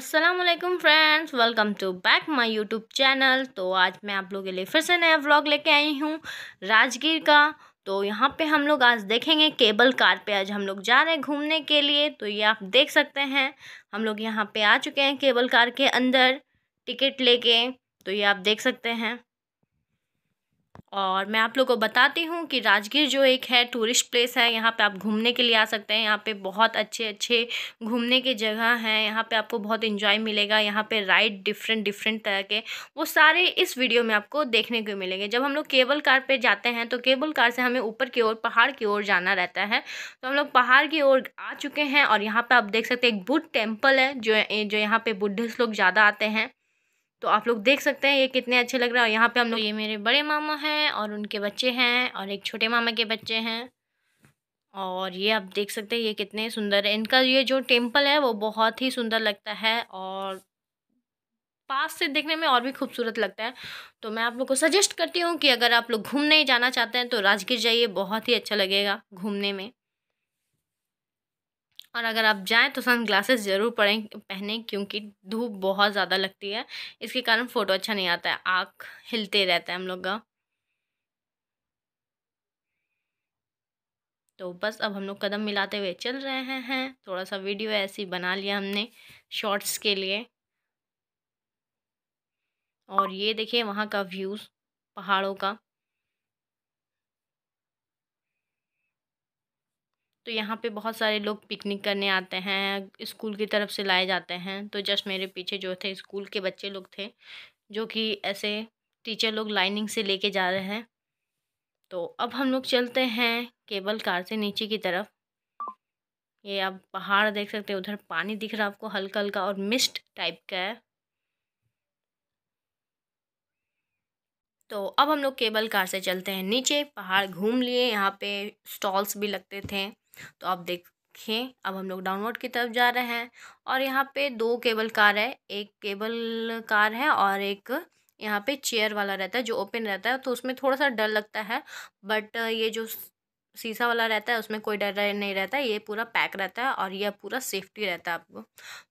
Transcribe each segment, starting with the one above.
Aslam friends welcome to back my YouTube channel तो आज मैं आप लोगों के लिए फिर से नया व्लॉग लेके आई हूँ राजगीर का तो यहाँ पे हम लोग आज देखेंगे केबल कार पे आज हम लोग जा रहे हैं घूमने के लिए तो ये आप देख सकते हैं हम लोग यहाँ पे आ चुके हैं केबल कार के अंदर टिकट लेके तो ये आप देख सकते हैं और मैं आप लोगों को बताती हूँ कि राजगीर जो एक है टूरिस्ट प्लेस है यहाँ पे आप घूमने के लिए आ सकते हैं यहाँ पे बहुत अच्छे अच्छे घूमने के जगह हैं यहाँ पे आपको बहुत इन्जॉय मिलेगा यहाँ पे राइड डिफरेंट डिफरेंट तरह के वो सारे इस वीडियो में आपको देखने को मिलेंगे जब हम लोग केबल कार पर जाते हैं तो केबल कार से हमें ऊपर की ओर पहाड़ की ओर जाना रहता है तो हम लोग पहाड़ की ओर आ चुके हैं और यहाँ पर आप देख सकते हैं एक बुद्ध टेम्पल है जो जो यहाँ पर बुद्धिस्ट लोग ज़्यादा आते हैं तो आप लोग देख सकते हैं ये कितने अच्छे लग हैं और यहाँ पे हम लोग ये मेरे बड़े मामा हैं और उनके बच्चे हैं और एक छोटे मामा के बच्चे हैं और ये आप देख सकते हैं ये कितने सुंदर है इनका ये जो टेम्पल है वो बहुत ही सुंदर लगता है और पास से देखने में और भी खूबसूरत लगता है तो मैं आप लोग को सजेस्ट करती हूँ कि अगर आप लोग घूमने जाना चाहते हैं तो राजगीर जाइए बहुत ही अच्छा लगेगा घूमने में और अगर आप जाएँ तो सन ग्लासेस ज़रूर पड़ें पहने क्योंकि धूप बहुत ज़्यादा लगती है इसके कारण फ़ोटो अच्छा नहीं आता है आँख हिलते रहता है हम लोग का तो बस अब हम लोग कदम मिलाते हुए चल रहे हैं थोड़ा सा वीडियो ऐसी बना लिया हमने शॉर्ट्स के लिए और ये देखिए वहाँ का व्यूज़ पहाड़ों का तो यहाँ पे बहुत सारे लोग पिकनिक करने आते हैं स्कूल की तरफ से लाए जाते हैं तो जस्ट मेरे पीछे जो थे स्कूल के बच्चे लोग थे जो कि ऐसे टीचर लोग लाइनिंग से लेके जा रहे हैं तो अब हम लोग चलते हैं केबल कार से नीचे की तरफ ये आप पहाड़ देख सकते हैं उधर पानी दिख रहा है आपको हल्का हल्का और मिस्ट टाइप का है तो अब हम लोग केबल कार से चलते हैं नीचे पहाड़ घूम लिए यहाँ पे स्टॉल्स भी लगते थे तो आप देखें अब हम लोग डाउनलोड की तरफ जा रहे हैं और यहाँ पे दो केबल कार है एक केबल कार है और एक यहाँ पे चेयर वाला रहता है जो ओपन रहता है तो उसमें थोड़ा सा डर लगता है बट ये जो शीशा वाला रहता है उसमें कोई डर नहीं रहता है ये पूरा पैक रहता है और यह पूरा सेफ्टी रहता है आपको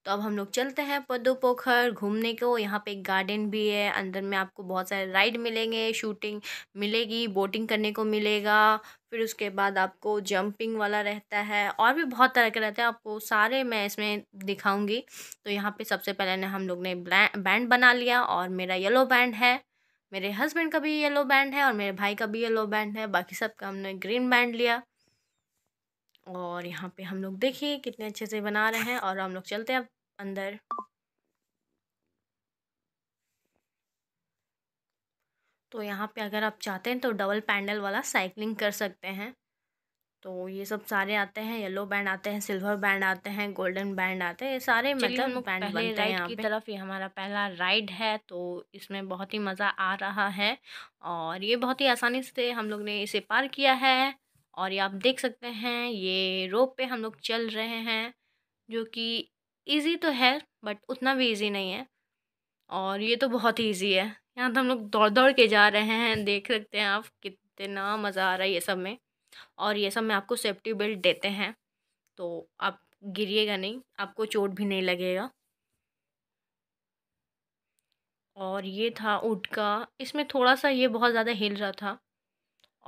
तो अब हम लोग चलते हैं पदो पोखर घूमने को यहाँ पे एक गार्डन भी है अंदर में आपको बहुत सारे राइड मिलेंगे शूटिंग मिलेगी बोटिंग करने को मिलेगा फिर उसके बाद आपको जंपिंग वाला रहता है और भी बहुत तरह के रहते हैं आपको सारे मैं इसमें दिखाऊंगी तो यहाँ पे सबसे पहले ना हम लोग ने बैंड बना लिया और मेरा येलो बैंड है मेरे हस्बैंड का भी येलो बैंड है और मेरे भाई का भी येलो बैंड है बाकी सब का हमने ग्रीन बैंड लिया और यहाँ पे हम लोग देखिए कितने अच्छे से बना रहे हैं और हम लोग चलते हैं अब अंदर तो यहाँ पे अगर आप चाहते हैं तो डबल पैंडल वाला साइकिलिंग कर सकते हैं तो ये सब सारे आते हैं येलो बैंड आते हैं सिल्वर बैंड आते हैं गोल्डन बैंड आते हैं ये सारे मतलब बैंड बनते हैं यहाँ की तरफ ये हमारा पहला राइड है तो इसमें बहुत ही मज़ा आ रहा है और ये बहुत ही आसानी से हम लोग ने इसे पार किया है और ये आप देख सकते हैं ये रोप पे हम लोग चल रहे हैं जो कि ईजी तो है बट उतना भी ईजी नहीं है और ये तो बहुत ही ईजी है यहाँ तो हम लोग दौड़ दौड़ के जा रहे हैं देख सकते हैं आप कितना मज़ा आ रहा है ये सब में और ये सब में आपको सेफ्टी बेल्ट देते हैं तो आप गिरिएगा नहीं आपको चोट भी नहीं लगेगा और ये था ऊँट का इसमें थोड़ा सा ये बहुत ज़्यादा हिल रहा था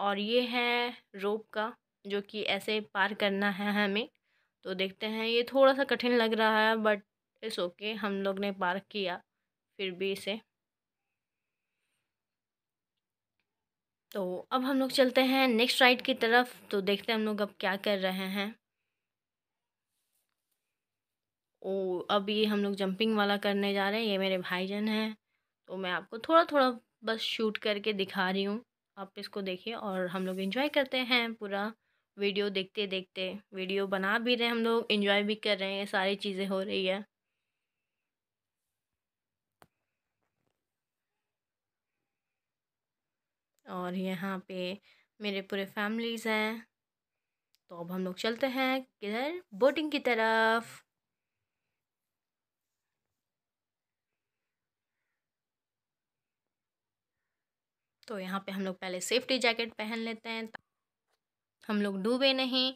और ये है रोप का जो कि ऐसे पार करना है हमें तो देखते हैं ये थोड़ा सा कठिन लग रहा है बट इस ओके हम लोग ने पार किया फिर भी इसे तो अब हम लोग चलते हैं नेक्स्ट राइड की तरफ तो देखते हैं हम लोग अब क्या कर रहे हैं ओ अब ये हम लोग जंपिंग वाला करने जा रहे हैं ये मेरे भाईजन हैं तो मैं आपको थोड़ा थोड़ा बस शूट करके दिखा रही हूँ आप इसको देखिए और हम लोग इन्जॉय करते हैं पूरा वीडियो देखते देखते वीडियो बना भी रहे हम लोग इन्जॉय भी कर रहे हैं सारी चीज़ें हो रही है और यहाँ पे मेरे पूरे फैमिलीज़ हैं तो अब हम लोग चलते हैं किधर बोटिंग की तरफ तो यहाँ पे हम लोग पहले सेफ्टी जैकेट पहन लेते हैं हम लोग डूबे नहीं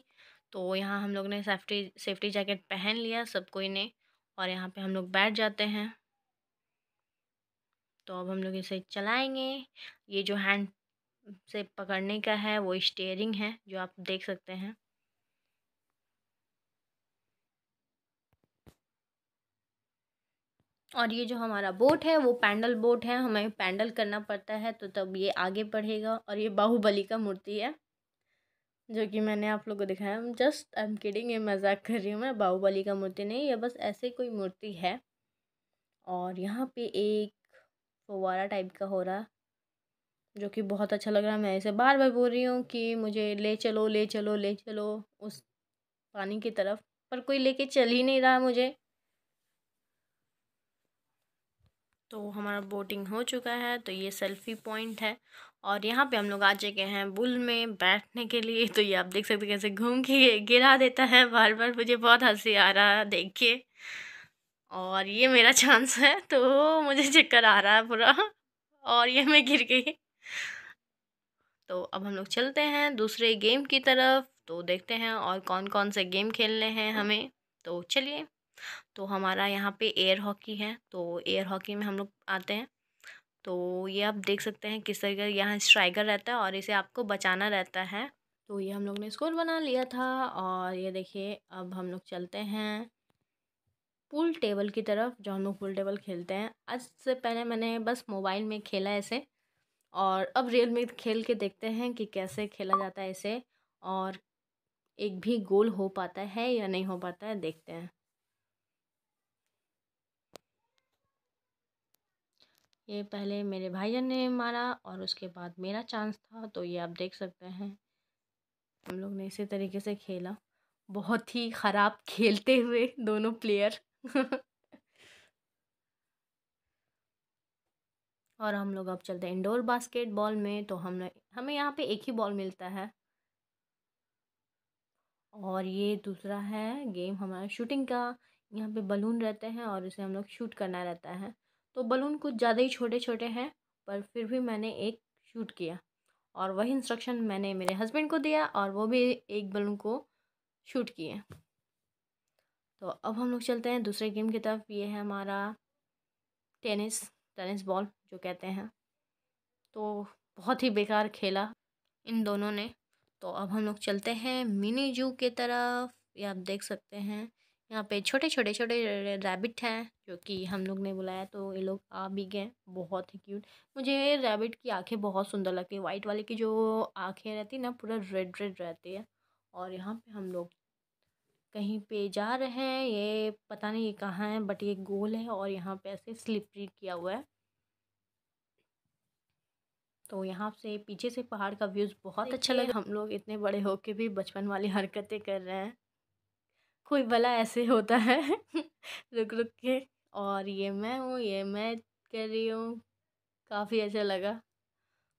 तो यहाँ हम लोग ने सेफ्टी सेफ्टी जैकेट पहन लिया सब कोई ने और यहाँ पे हम लोग बैठ जाते हैं तो अब हम लोग इसे चलाएंगे ये जो हैंड से पकड़ने का है वो स्टेयरिंग है जो आप देख सकते हैं और ये जो हमारा बोट है वो पैंडल बोट है हमें पैंडल करना पड़ता है तो तब ये आगे बढ़ेगा और ये बाहुबली का मूर्ति है जो कि मैंने आप लोग को दिखाया जस्ट आई एम किडिंग ये मजाक कर रही हूँ मैं बाहुबली का मूर्ति नहीं ये बस ऐसे कोई मूर्ति है और यहाँ पे एक फवारा टाइप का हो रहा जो कि बहुत अच्छा लग रहा है मैं इसे बार बार बोल रही हूँ कि मुझे ले चलो ले चलो ले चलो उस पानी की तरफ पर कोई लेके चल ही नहीं रहा मुझे तो हमारा बोटिंग हो चुका है तो ये सेल्फी पॉइंट है और यहाँ पे हम लोग आ चुके हैं बुल में बैठने के लिए तो ये आप देख सकते कैसे घूम के गिरा देता है बार बार मुझे बहुत हंसी आ रहा है देख के और ये मेरा चांस है तो मुझे चक्कर आ रहा है पूरा और ये मैं गिर गई तो अब हम लोग चलते हैं दूसरे गेम की तरफ तो देखते हैं और कौन कौन से गेम खेलने हैं हाँ। हमें तो चलिए तो हमारा यहाँ पे एयर हॉकी है तो एयर हॉकी में हम लोग आते हैं तो ये आप देख सकते हैं किस तरीके यहाँ स्ट्राइकर रहता है और इसे आपको बचाना रहता है तो ये हम लोग ने स्कोर बना लिया था और ये देखिए अब हम लोग चलते हैं पूल टेबल की तरफ जो हम लोग पूल टेबल खेलते हैं आज से पहले मैंने बस मोबाइल में खेला ऐसे और अब रियल में खेल के देखते हैं कि कैसे खेला जाता है इसे और एक भी गोल हो पाता है या नहीं हो पाता है देखते हैं ये पहले मेरे भाईजन ने मारा और उसके बाद मेरा चांस था तो ये आप देख सकते हैं हम लोग ने इसी तरीके से खेला बहुत ही ख़राब खेलते हुए दोनों प्लेयर और हम लोग अब चलते हैं इंडोर बास्केटबॉल में तो हम हमें यहाँ पे एक ही बॉल मिलता है और ये दूसरा है गेम हमारा शूटिंग का यहाँ पे बलून रहते हैं और इसे हम लोग शूट करना रहता है तो बलून कुछ ज़्यादा ही छोटे छोटे हैं पर फिर भी मैंने एक शूट किया और वही इंस्ट्रक्शन मैंने मेरे हस्बैंड को दिया और वो भी एक बलून को शूट किए तो अब हम लोग चलते हैं दूसरे गेम की तरफ ये है हमारा टेनिस टेनिस बॉल जो कहते हैं तो बहुत ही बेकार खेला इन दोनों ने तो अब हम लोग चलते हैं मिनी जू के तरफ ये आप देख सकते हैं यहाँ पे छोटे छोटे छोटे रैबिट हैं जो कि हम लोग ने बुलाया तो ये लोग आ भी गए बहुत ही क्यूट मुझे रैबिट की आंखें बहुत सुंदर लगती है वाइट वाले की जो आंखें रहती ना पूरा रेड रेड रहती है और यहाँ पे हम लोग कहीं पे जा रहे हैं ये पता नहीं ये कहाँ है बट ये गोल है और यहाँ पे ऐसे स्लिपरी किया हुआ है तो यहाँ से पीछे से पहाड़ का व्यूज़ बहुत अच्छा लगा हम लोग इतने बड़े हो के भी बचपन वाली हरकतें कर रहे हैं कोई भला ऐसे होता है रुक रुक के और ये मैं हूँ ये मैं कर रही हूँ काफ़ी अच्छा लगा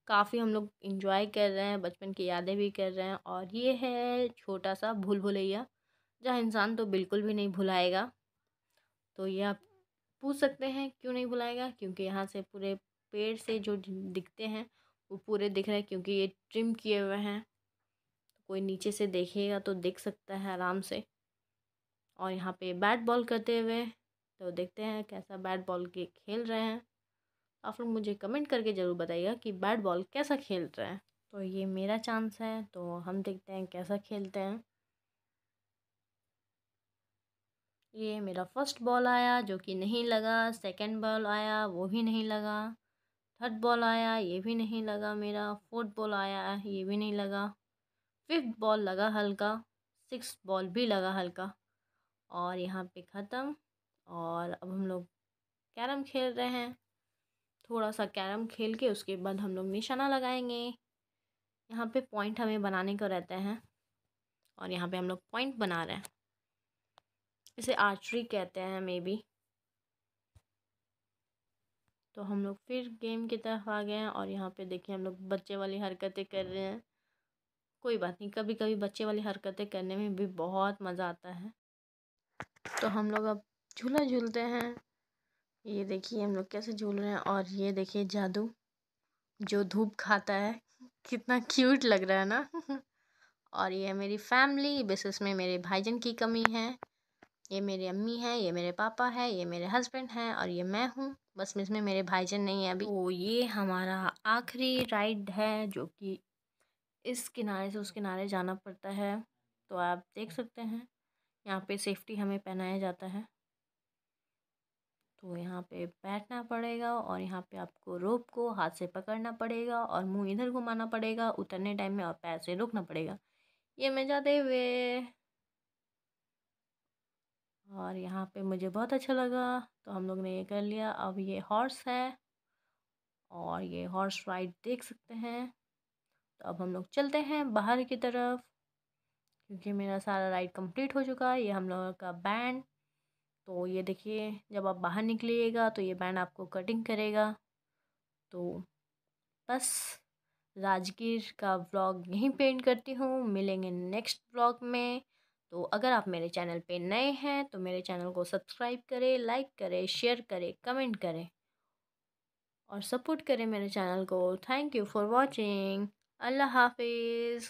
काफ़ी हम लोग इन्जॉय कर रहे हैं बचपन की यादें भी कर रहे हैं और ये है छोटा सा भूल भुलैया जहाँ इंसान तो बिल्कुल भी नहीं भुलाएगा तो ये आप पूछ सकते हैं क्यों नहीं भुलाएगा क्योंकि यहाँ से पूरे पेड़ से जो दिखते हैं वो पूरे दिख रहे हैं क्योंकि ये ट्रिम किए हुए हैं कोई नीचे से देखेगा तो देख सकता है आराम से और यहाँ पे बैट बॉल करते हुए तो देखते हैं कैसा बैट बॉल के खेल रहे हैं आप लोग मुझे कमेंट करके ज़रूर बताइएगा कि बैट बॉल कैसा खेल रहे हैं तो ये मेरा चांस है तो हम देखते हैं कैसा खेलते हैं ये मेरा फर्स्ट बॉल आया जो कि नहीं लगा सेकंड बॉल आया वो भी नहीं लगा थर्ड बॉल आया ये भी नहीं लगा मेरा फोर्थ बॉल आया ये भी नहीं लगा फिफ्थ बॉल लगा हल्का सिक्स बॉल भी लगा हल्का और यहाँ पे ख़त्म और अब हम लोग कैरम खेल रहे हैं थोड़ा सा कैरम खेल के उसके बाद हम लोग निशाना लगाएंगे यहाँ पे पॉइंट हमें बनाने को रहते हैं और यहाँ पे हम लोग पॉइंट बना रहे हैं इसे आर्चरी कहते हैं मे बी तो हम लोग फिर गेम की तरफ आ गए हैं और यहाँ पे देखिए हम लोग बच्चे वाली हरकतें कर रहे हैं कोई बात नहीं कभी कभी बच्चे वाली हरकतें करने में भी बहुत मज़ा आता है तो हम लोग अब झूला झूलते हैं ये देखिए हम लोग कैसे झूल रहे हैं और ये देखिए जादू जो धूप खाता है कितना क्यूट लग रहा है ना और ये मेरी फैमिली बेसिस में मेरे भाईजन की कमी है ये मेरी अम्मी है ये मेरे पापा है ये मेरे हस्बैंड हैं और ये मैं हूँ बस इसमें मेरे भाईजन नहीं है अभी तो ये हमारा आखिरी राइड है जो कि इस किनारे से उस किनारे जाना पड़ता है तो आप देख सकते हैं यहाँ पे सेफ्टी हमें पहनाया जाता है तो यहाँ पे बैठना पड़ेगा और यहाँ पे आपको रोप को हाथ से पकड़ना पड़ेगा और मुंह इधर घुमाना पड़ेगा उतरने टाइम में और पैर से रुकना पड़ेगा ये मैं जाते हुए और यहाँ पे मुझे बहुत अच्छा लगा तो हम लोग ने ये कर लिया अब ये हॉर्स है और ये हॉर्स राइड देख सकते हैं तो अब हम लोग चलते हैं बाहर की तरफ क्योंकि मेरा सारा राइड कंप्लीट हो चुका है ये हम लोगों का बैंड तो ये देखिए जब आप बाहर निकलिएगा तो ये बैंड आपको कटिंग करेगा तो बस राजगीर का ब्लॉग यहीं पेंट करती हूँ मिलेंगे नेक्स्ट ब्लॉग में तो अगर आप मेरे चैनल पे नए हैं तो मेरे चैनल को सब्सक्राइब करें लाइक करें शेयर करें कमेंट करें और सपोर्ट करें मेरे चैनल को थैंक यू फॉर वॉचिंग अल्लाह हाफिज़